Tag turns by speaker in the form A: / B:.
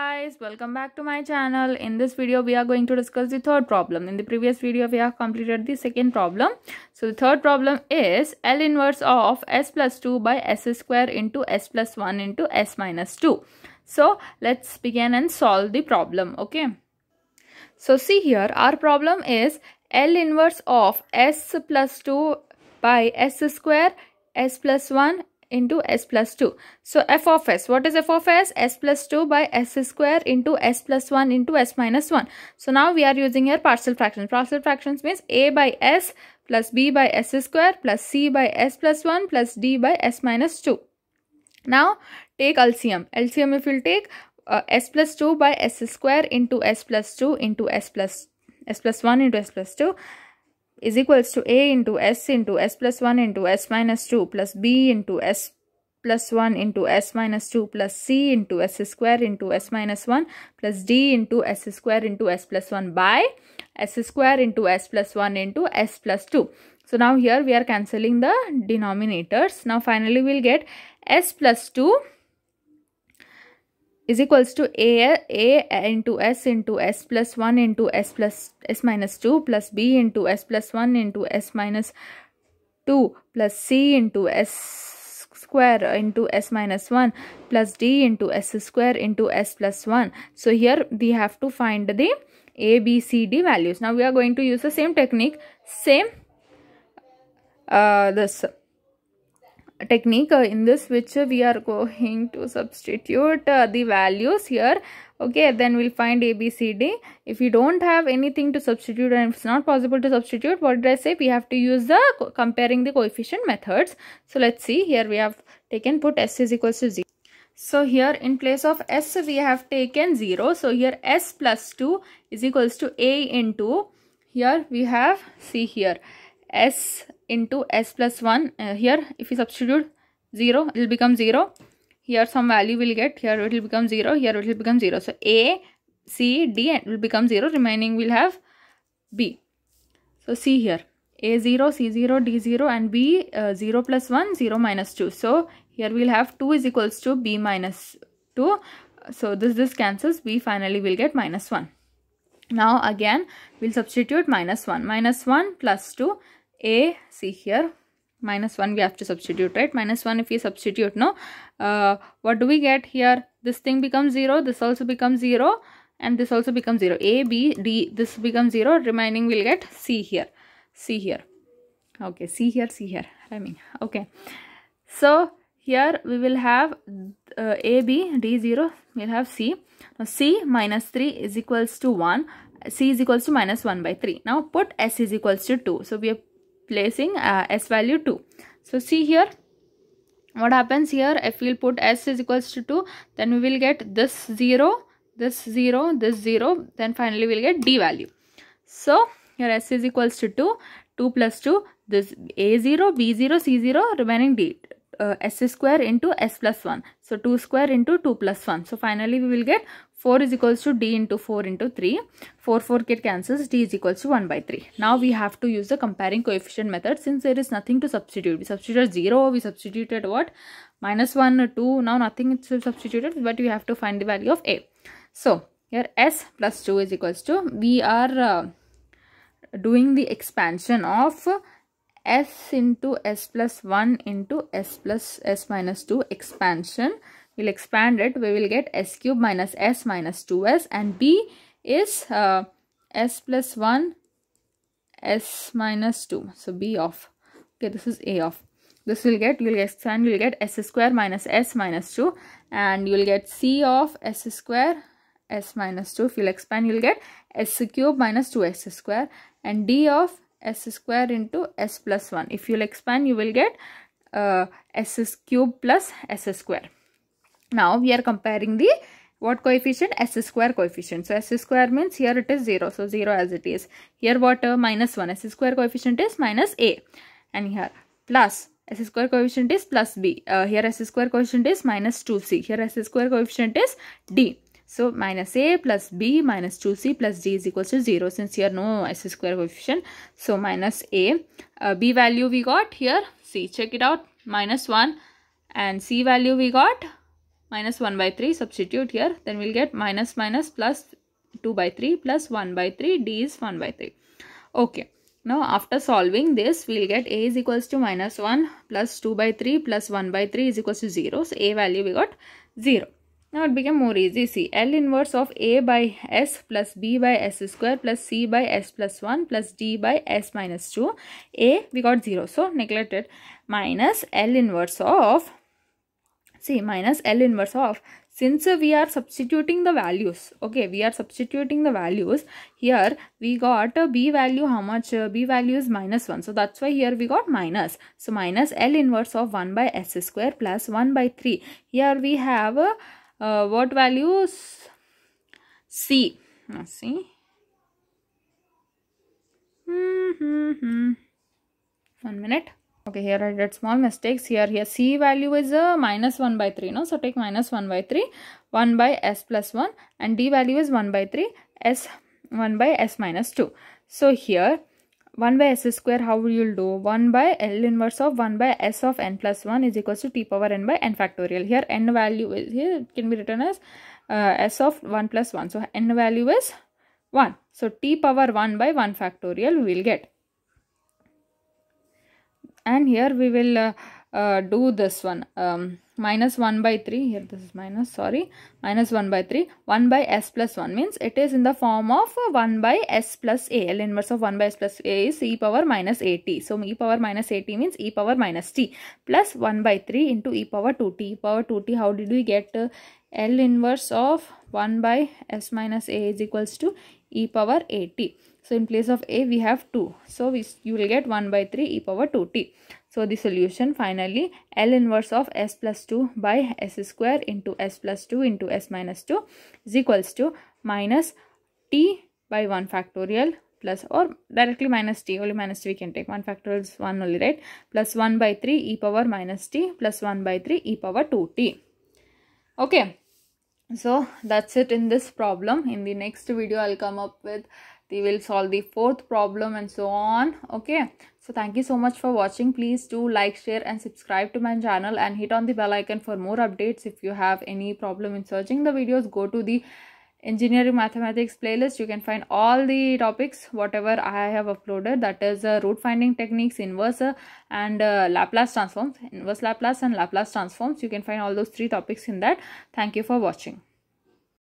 A: guys welcome back to my channel in this video we are going to discuss the third problem in the previous video we have completed the second problem so the third problem is l inverse of s plus 2 by s square into s plus 1 into s minus 2 so let's begin and solve the problem okay so see here our problem is l inverse of s plus 2 by s square s plus 1 into s plus 2. So f of s, what is f of s? s plus 2 by s square into s plus 1 into s minus 1. So now we are using here partial fractions. Partial fractions means a by s plus b by s square plus c by s plus 1 plus d by s minus 2. Now take LCM. LCM if you take uh, s plus 2 by s square into s plus 2 into s plus s plus 1 into s plus 2 is equals to a into s into s plus 1 into s minus 2 plus b into s plus 1 into s minus 2 plus c into s square into s minus 1 plus d into s square into s plus 1 by s square into s plus 1 into s plus 2. So now here we are cancelling the denominators. Now finally we will get s plus 2 is equals to a, a into s into s plus 1 into s plus s minus 2 plus b into s plus 1 into s minus 2 plus c into s square into s minus 1 plus d into s square into s plus 1. So here we have to find the a, b, c, d values. Now we are going to use the same technique, same uh, this technique uh, in this which we are going to substitute uh, the values here okay then we'll find a b c d if you don't have anything to substitute and it's not possible to substitute what did i say we have to use the comparing the coefficient methods so let's see here we have taken put s is equals to 0 so here in place of s we have taken 0 so here s plus 2 is equals to a into here we have c here s into s plus 1 uh, here if we substitute 0 it will become 0 here some value will get here it will become 0 here it will become 0 so a c d and will become 0 remaining will have b so see here a0 c0 d0 and b uh, 0 plus 1 0 minus 2 so here we'll have 2 is equals to b minus 2 so this this cancels b finally will get minus 1 now again we'll substitute minus 1 minus 1 plus 2 a see here minus 1 we have to substitute right minus 1 if we substitute no uh, what do we get here this thing becomes 0 this also becomes 0 and this also becomes 0 a b d this becomes 0 remaining we'll get c here c here okay c here c here I mean okay so here we will have uh, a b d 0 we'll have c now c minus 3 is equals to 1 c is equals to minus 1 by 3 now put s is equals to 2 so we have placing uh, s value 2 so see here what happens here if we'll put s is equals to 2 then we will get this 0 this 0 this 0 then finally we'll get d value so here s is equals to 2 2 plus 2 this a0 b0 c0 remaining d uh, s square into s plus 1. So 2 square into 2 plus 1. So finally we will get 4 is equals to d into 4 into 3. 4 4 get cancels d is equals to 1 by 3. Now we have to use the comparing coefficient method since there is nothing to substitute. We substituted 0, we substituted what? Minus 1, 2. Now nothing is substituted but we have to find the value of a. So here s plus 2 is equals to we are uh, doing the expansion of s into s plus 1 into s plus s minus 2 expansion. We'll expand it. We will get s cube minus s minus 2s and b is uh, s plus 1 s minus 2. So b of. Okay, this is a of. This will get, you'll expand, you'll get s square minus s minus 2 and you'll get c of s square s minus 2. If you'll expand, you'll get s cube minus 2s square and d of s square into s plus 1 if you'll expand you will get uh, s cube plus s square now we are comparing the what coefficient s square coefficient so s square means here it is 0 so 0 as it is here what uh, minus 1 s square coefficient is minus a and here plus s square coefficient is plus b uh, here s square coefficient is minus 2c here s square coefficient is d so minus a plus b minus 2c plus d is equals to 0 since here no s square coefficient. So minus a, uh, b value we got here c check it out minus 1 and c value we got minus 1 by 3 substitute here then we'll get minus minus plus 2 by 3 plus 1 by 3 d is 1 by 3. Okay. Now after solving this we will get a is equals to minus 1 plus 2 by 3 plus 1 by 3 is equals to 0. So a value we got 0. Now it became more easy. See, L inverse of A by S plus B by S square plus C by S plus 1 plus D by S minus 2. A, we got 0. So, neglected. Minus L inverse of, see, minus L inverse of. Since we are substituting the values, okay, we are substituting the values. Here, we got a B value, how much? Uh, B value is minus 1. So, that's why here we got minus. So, minus L inverse of 1 by S square plus 1 by 3. Here we have a uh, uh, what values c let's see mm-hmm. one minute okay here i did small mistakes here here c value is a uh, minus 1 by 3 no so take minus 1 by 3 1 by s plus 1 and d value is 1 by 3 s 1 by s minus 2 so here 1 by s square how you'll do 1 by l inverse of 1 by s of n plus 1 is equals to t power n by n factorial here n value is here it can be written as uh, s of 1 plus 1 so n value is 1 so t power 1 by 1 factorial we will get and here we will uh, uh, do this one um, minus 1 by 3 here this is minus sorry minus 1 by 3 1 by s plus 1 means it is in the form of 1 by s plus a l inverse of 1 by s plus a is e power minus at. so e power minus 80 means e power minus t plus 1 by 3 into e power 2t e power 2t how did we get uh, l inverse of 1 by s minus a is equals to e power at. So in place of a we have 2. So we, you will get 1 by 3 e power 2t. So the solution finally L inverse of s plus 2 by s square into s plus 2 into s minus 2 is equals to minus t by 1 factorial plus or directly minus t only minus t we can take 1 factorial is 1 only right plus 1 by 3 e power minus t plus 1 by 3 e power 2t. Okay so that's it in this problem in the next video i'll come up with we will solve the fourth problem and so on okay so thank you so much for watching please do like share and subscribe to my channel and hit on the bell icon for more updates if you have any problem in searching the videos go to the engineering mathematics playlist you can find all the topics whatever i have uploaded that is uh, root finding techniques inverse uh, and uh, laplace transforms inverse laplace and laplace transforms you can find all those three topics in that thank you for watching